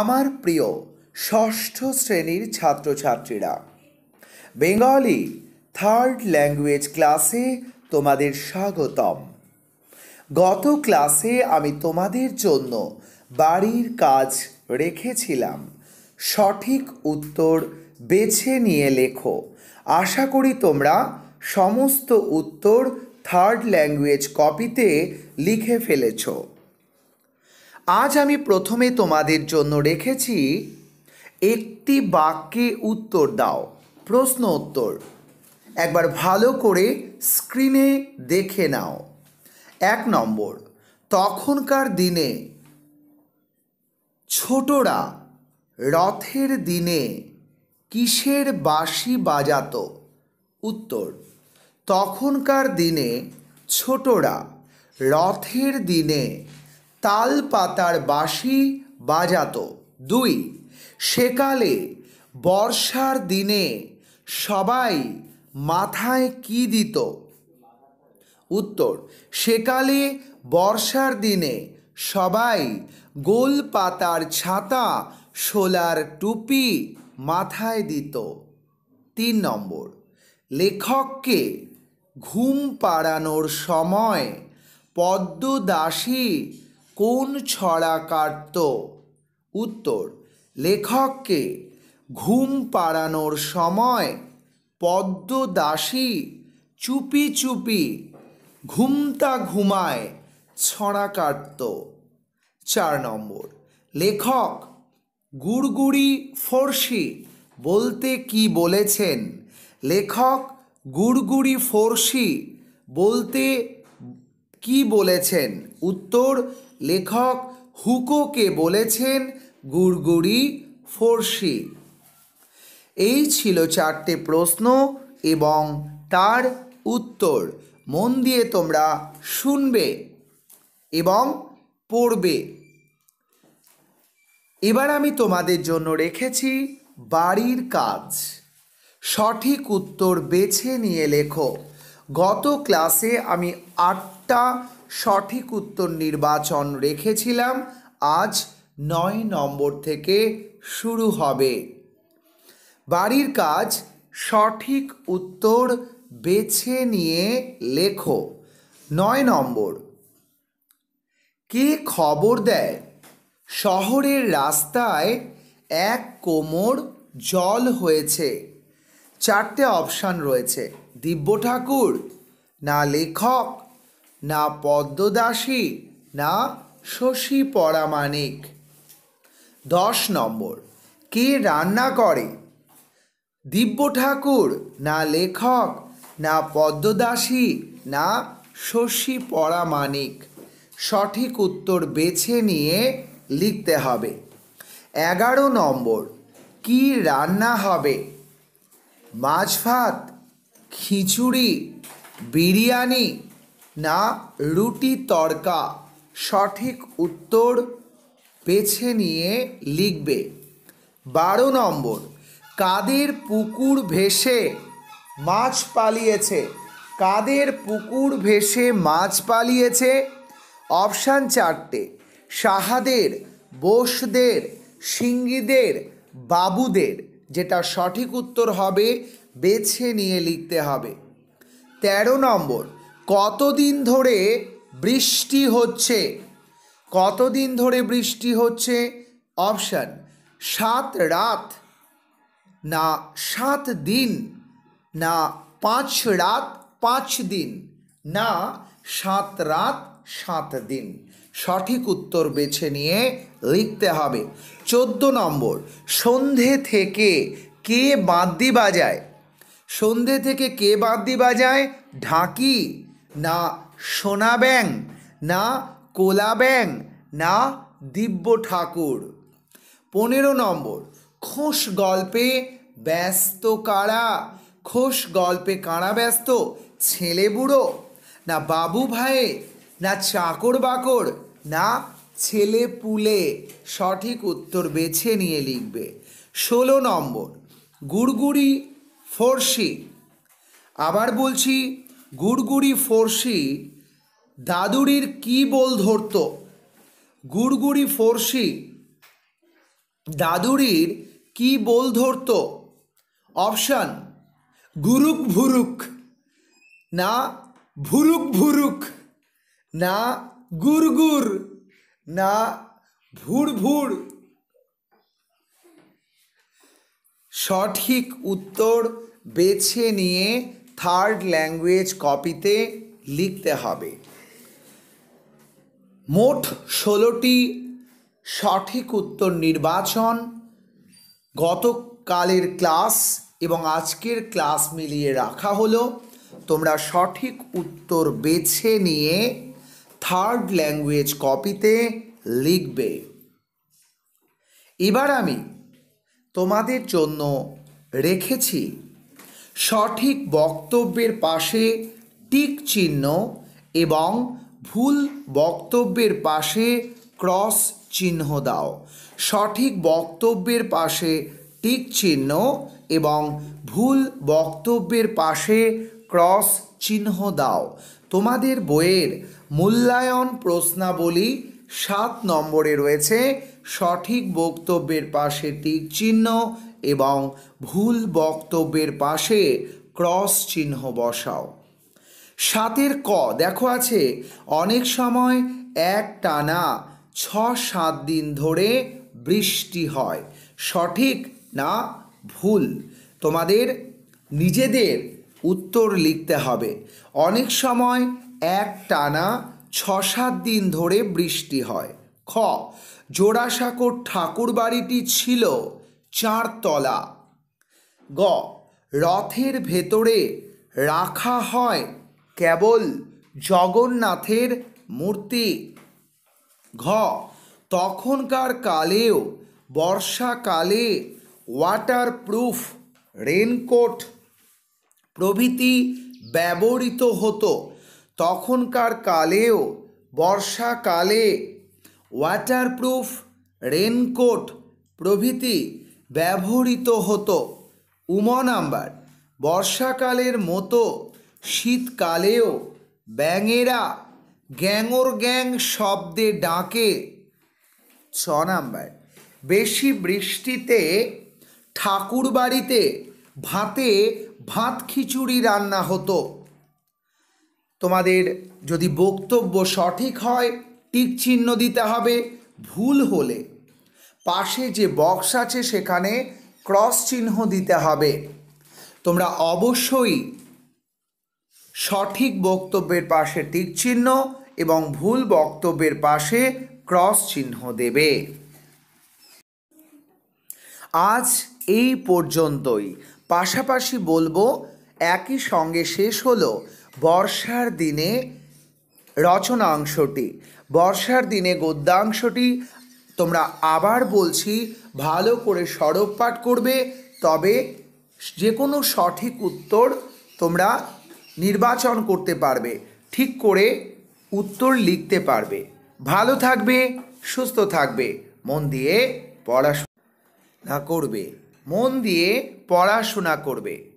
আমার প্রিয় ষষ্ঠ শ্রেণীর ছাত্রছাত্রীরা বেঙ্গলি থার্ড ল্যাঙ্গুয়েজ ক্লাসে তোমাদের স্বাগতম গত ক্লাসে আমি তোমাদের জন্য বাড়ির কাজ রেখেছিলাম সঠিক উত্তর বেছে নিয়ে লেখো আশা করি তোমরা সমস্ত উত্তর থার্ড ল্যাঙ্গুয়েজ কপিতে লিখে ফেলেছো আজ আমি প্রথমে তোমাদের জন্য রেখেছি একটি বাক্যে উত্তর দাও প্রশ্ন উত্তর একবার ভালো করে স্ক্রিনে দেখে নাও এক নম্বর তখনকার দিনে ছোটরা রথের দিনে কিসের বাঁশি বাজাত উত্তর তখনকার দিনে ছোটরা রথের দিনে তাল পাতার বাঁশি বাজাত দুই সেকালে বর্ষার দিনে সবাই মাথায় কি দিত উত্তর সেকালে বর্ষার দিনে সবাই গোল পাতার ছাতা শোলার টুপি মাথায় দিত তিন নম্বর লেখককে ঘুম পাড়ানোর সময় পদ্মদাসী কোন ছড়া কাটত উত্তর লেখককে ঘুম পাড়ানোর সময় পদ্মদাসী চুপি চুপি ঘুমতা ঘুমায় ছড়া কাটত চার নম্বর লেখক গুড়গুড়ি ফর্সি বলতে কি বলেছেন লেখক গুড়গুড়ি ফর্সি বলতে কি বলেছেন উত্তর লেখক হুকোকে বলেছেন গুড়গুড়ি ফর্সি এই ছিল চারটে প্রশ্ন এবং তার উত্তর মন দিয়ে তোমরা শুনবে এবং পড়বে এবার আমি তোমাদের জন্য রেখেছি বাড়ির কাজ সঠিক উত্তর বেছে নিয়ে লেখো গত ক্লাসে আমি আট আটটা সঠিক উত্তর নির্বাচন রেখেছিলাম আজ নয় নম্বর থেকে শুরু হবে বাড়ির কাজ সঠিক উত্তর বেছে নিয়ে লেখো নয় নম্বর কে খবর দেয় শহরের রাস্তায় এক কোমর জল হয়েছে চারটে অপশান রয়েছে দিব্য ঠাকুর না লেখক না পদ্মদাসী না শশী পরামানিক দশ নম্বর কে রান্না করে দিব্য ঠাকুর না লেখক না পদ্মদাসী না শশী পরামানিক সঠিক উত্তর বেছে নিয়ে লিখতে হবে এগারো নম্বর কি রান্না হবে মাছ ভাত খিচুড়ি বিরিয়ানি না রুটি তড়কা সঠিক উত্তর বেছে নিয়ে লিখবে বারো নম্বর কাদের পুকুর ভেসে মাছ পালিয়েছে কাদের পুকুর ভেসে মাছ পালিয়েছে অপশান চারটে সাহাদের বোসদের সিঙ্গিদের বাবুদের যেটা সঠিক উত্তর হবে বেছে নিয়ে লিখতে হবে তেরো নম্বর কতদিন ধরে বৃষ্টি হচ্ছে কতদিন ধরে বৃষ্টি হচ্ছে অপশান সাত রাত না সাত দিন না পাঁচ রাত পাঁচ দিন না সাত রাত সাত দিন সঠিক উত্তর বেছে নিয়ে লিখতে হবে চোদ্দ নম্বর সন্ধে থেকে কে বাদ্যি বাজায় সন্ধে থেকে কে বাদ্যি বাজায় ঢাকি না সোনা ব্যাং না কোলা ব্যাং না দিব্য ঠাকুর পনেরো নম্বর খোস গল্পে ব্যস্ত কারা খোস গল্পে কারা ব্যস্ত ছেলে বুড়ো না বাবু ভাই না চাকর বাকর না ছেলে পুলে সঠিক উত্তর বেছে নিয়ে লিখবে ষোলো নম্বর গুড়গুড়ি ফর্সি আবার বলছি গুড়গুড়ি ফোরসি দাদুড়ির কি বল ধরত গুড়গুড়ি ফোরসি দাদুড়ির কি বল ধরত অপশান গুরুক ভুরুক না ভুরুক ভুরুক না গুরগুর না ভুড় ভুড় সঠিক উত্তর বেছে নিয়ে থার্ড ল্যাঙ্গুয়েজ কপিতে লিখতে হবে মোট ষোলোটি সঠিক উত্তর নির্বাচন গতকালের ক্লাস এবং আজকের ক্লাস মিলিয়ে রাখা হলো তোমরা সঠিক উত্তর বেছে নিয়ে থার্ড ল্যাঙ্গুয়েজ কপিতে লিখবে এবার আমি তোমাদের জন্য রেখেছি সঠিক বক্তব্যের পাশে টিক চিহ্ন এবং ভুল বক্তব্যের পাশে ক্রস চিহ্ন দাও সঠিক বক্তব্যের পাশে টিক চিহ্ন এবং ভুল বক্তব্যের পাশে ক্রস চিহ্ন দাও তোমাদের বইয়ের মূল্যায়ন প্রশ্নাবলী সাত নম্বরে রয়েছে সঠিক বক্তব্যের পাশে টিক চিহ্ন এবং ভুল বক্তব্যের পাশে ক্রস চিহ্ন বসাও সাতের ক দেখো আছে অনেক সময় এক টানা ছ সাত দিন ধরে বৃষ্টি হয় সঠিক না ভুল তোমাদের নিজেদের উত্তর লিখতে হবে অনেক সময় এক টানা ছ সাত দিন ধরে বৃষ্টি হয় খ জোড়াসাঁকোর ঠাকুর বাড়িটি ছিল চারতলা গ রথের ভেতরে রাখা হয় কেবল জগন্নাথের মূর্তি ঘ তখনকার কালেও বর্ষাকালে ওয়াটারপ্রুফ রেনকোট প্রভৃতি ব্যবহৃত হতো তখনকার কালেও বর্ষাকালে ওয়াটারপ্রুফ রেনকোট প্রভৃতি ব্যবহৃত হতো উম নাম্বার বর্ষাকালের মতো শীতকালেও ব্যাঙেরা গ্যাঙর গ্যাং শব্দে ডাকে ছ নাম্বার বেশি বৃষ্টিতে ঠাকুর বাড়িতে ভাতে ভাত খিচুড়ি রান্না হতো তোমাদের যদি বক্তব্য সঠিক হয় টিক চিহ্ন দিতে হবে ভুল হলে পাশে যে বক্স আছে সেখানে ক্রস চিহ্ন দিতে হবে তোমরা অবশ্যই সঠিক বক্তব্যের পাশে টিক চিহ্ন এবং ভুল বক্তব্যের পাশে ক্রস চিহ্ন দেবে আজ এই পর্যন্তই পাশাপাশি বলবো একই সঙ্গে শেষ হলো বর্ষার দিনে রচনা অংশটি বর্ষার দিনে গদ্যাংশটি তোমরা আবার বলছি ভালো করে সড়ক করবে তবে যে কোনো সঠিক উত্তর তোমরা নির্বাচন করতে পারবে ঠিক করে উত্তর লিখতে পারবে ভালো থাকবে সুস্থ থাকবে মন দিয়ে পড়াশোনা করবে মন দিয়ে পড়াশোনা করবে